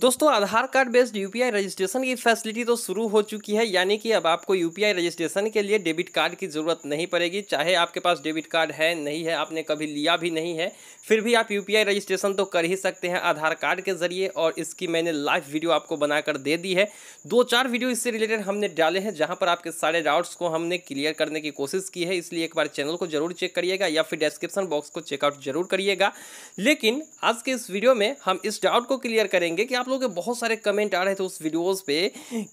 दोस्तों Aadhaar card based UPI registration की facility तो शुरू हो चुकी है यानी कि अब आपको यूपीआई रजिस्ट्रेशन के लिए डेबिट कार्ड की ज़रूरत नहीं पड़ेगी चाहे आपके पास डेबिट कार्ड है नहीं है आपने कभी लिया भी नहीं है फिर भी आप यूपीआई रजिस्ट्रेशन तो कर ही सकते हैं आधार कार्ड के जरिए और इसकी मैंने लाइव वीडियो आपको बनाकर दे दी है दो चार वीडियो इससे रिलेटेड हमने डाले हैं जहाँ पर आपके सारे डाउट्स को हमने क्लियर करने की कोशिश की है इसलिए एक बार चैनल को जरूर चेक करिएगा या फिर डिस्क्रिप्शन बॉक्स को चेकआउट जरूर करिएगा लेकिन आज के इस वीडियो में हम इस डाउट को क्लियर करेंगे कि आप लोगों के बहुत सारे कमेंट आ रहे थे उस वीडियोस पे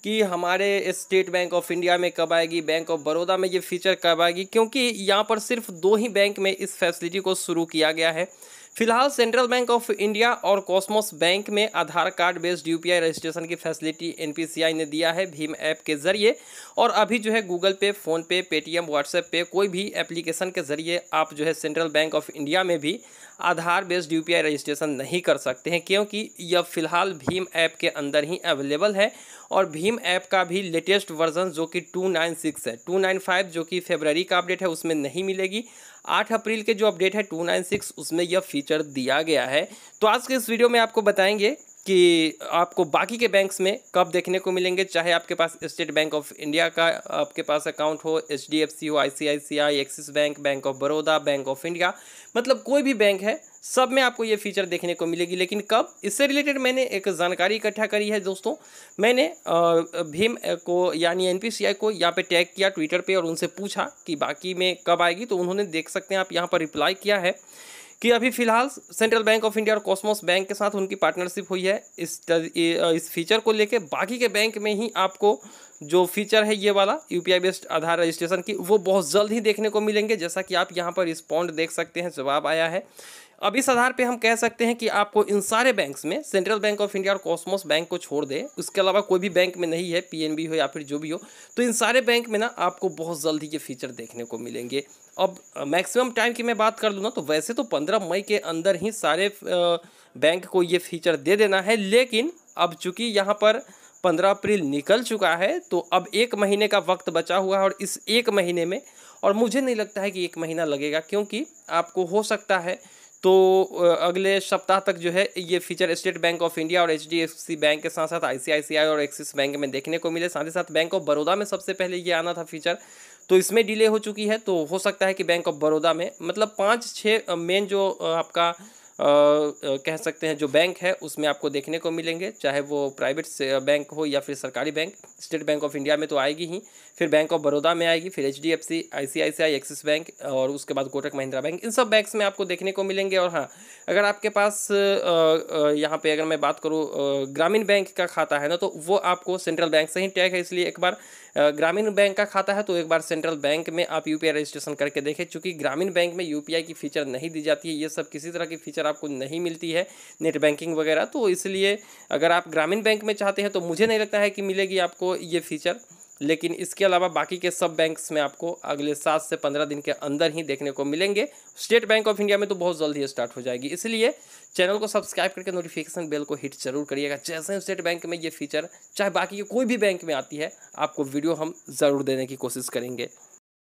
कि हमारे स्टेट बैंक ऑफ इंडिया में कब आएगी बैंक ऑफ बड़ौदा में ये फीचर कब आएगी क्योंकि यहाँ पर सिर्फ दो ही बैंक में इस फैसिलिटी को शुरू किया गया है फिलहाल सेंट्रल बैंक ऑफ इंडिया और कॉस्मोस बैंक में Aadhaar card based UPI registration की फैसिलिटी एनपीसीआई ने दिया है भीम ऐप के जरिए और अभी जो है गूगल पे फोन पे पेटीएम व्हाट्सएप पे कोई भी एप्लीकेशन के जरिए आप जो है सेंट्रल बैंक ऑफ इंडिया में भी आधार बेस्ड यू रजिस्ट्रेशन नहीं कर सकते हैं क्योंकि यह फिलहाल भीम ऐप के अंदर ही अवेलेबल है और भीम ऐप का भी लेटेस्ट वर्जन जो कि सिक्स है फाइव जो कि फेबररी का अपडेट है उसमें नहीं मिलेगी आठ अप्रैल के जो अपडेट है सिक्स उसमें यह फीचर फीचर दिया गया है तो आज के इस वीडियो में आपको बताएंगे कि आपको बाकी के बैंक्स में कब देखने को मिलेंगे चाहे आपके पास स्टेट बैंक ऑफ इंडिया का आपके पास अकाउंट हो एच डी एफ सी हो I C I C I Axis Bank Bank of Baroda Bank of India मतलब कोई भी बैंक है सब में आपको ये फीचर देखने को मिलेगी लेकिन कब इससे रिलेटेड मैंने एक जानकारी इकट्ठा करी है दोस्तों मैंने भीम को यानी एन को यहाँ पे टैग किया ट्विटर पे और उनसे पूछा कि बाकी में कब आएगी तो उन्होंने देख सकते हैं आप यहाँ पर रिप्लाई किया है कि अभी फिलहाल सेंट्रल बैंक ऑफ इंडिया और कॉस्मोस बैंक के साथ उनकी पार्टनरशिप हुई है इस इस फीचर को लेके बाकी के बैंक में ही आपको जो फीचर है ये वाला यू बेस्ड आधार रजिस्ट्रेशन की वो बहुत जल्द ही देखने को मिलेंगे जैसा कि आप यहाँ पर रिस्पॉन्ड देख सकते हैं जवाब आया है अब इस आधार पे हम कह सकते हैं कि आपको इन सारे बैंक्स में सेंट्रल बैंक ऑफ इंडिया और कॉस्मोस बैंक को छोड़ दे उसके अलावा कोई भी बैंक में नहीं है पीएनबी हो या फिर जो भी हो तो इन सारे बैंक में ना आपको बहुत जल्द ही ये फीचर देखने को मिलेंगे अब मैक्सिमम टाइम की मैं बात कर लूँ ना तो वैसे तो पंद्रह मई के अंदर ही सारे बैंक को ये फीचर दे देना है लेकिन अब चूँकि यहाँ पर पंद्रह अप्रैल निकल चुका है तो अब एक महीने का वक्त बचा हुआ है और इस एक महीने में और मुझे नहीं लगता है कि एक महीना लगेगा क्योंकि आपको हो सकता है तो अगले सप्ताह तक जो है ये feature State Bank of India और एच बैंक के साथ साथ आई और एक्सिस बैंक में देखने को मिले साथ ही साथ बैंक ऑफ बड़ौदा में सबसे पहले ये आना था फीचर तो इसमें डिले हो चुकी है तो हो सकता है कि बैंक ऑफ बड़ौदा में मतलब पाँच छः मेन जो आपका कह सकते हैं जो बैंक है उसमें आपको देखने को मिलेंगे चाहे वो प्राइवेट बैंक हो या फिर सरकारी bank State Bank of India में तो आएगी ही फिर बैंक ऑफ बड़ौदा में आएगी फिर H D F C I C I C I Axis Bank और उसके बाद कोटक महिंद्रा बैंक इन सब बैंक्स में आपको देखने को मिलेंगे और हाँ अगर आपके पास यहाँ पर अगर मैं बात करूँ ग्रामीण बैंक का खाता है ना तो वो आपको सेंट्रल बैंक से ही टैग है इसलिए एक बार ग्रामीण बैंक का खाता है तो एक बार सेंट्रल बैंक में आप यू रजिस्ट्रेशन करके देखें चूँकि ग्रामीण बैंक में यू की फ़ीचर नहीं दी जाती है ये सब किसी तरह की फ़ीचर आपको नहीं मिलती है नेट बैंकिंग वगैरह तो इसलिए अगर आप ग्रामीण बैंक में चाहते हैं तो मुझे नहीं लगता है कि मिलेगी आपको ये फीचर लेकिन इसके अलावा बाकी के सब बैंक्स में आपको अगले सात से पंद्रह दिन के अंदर ही देखने को मिलेंगे स्टेट बैंक ऑफ इंडिया में तो बहुत जल्द ही स्टार्ट हो जाएगी इसलिए चैनल को सब्सक्राइब करके नोटिफिकेशन बेल को हिट जरूर करिएगा जैसे स्टेट बैंक में ये फीचर चाहे बाकी के कोई भी बैंक में आती है आपको वीडियो हम ज़रूर देने की कोशिश करेंगे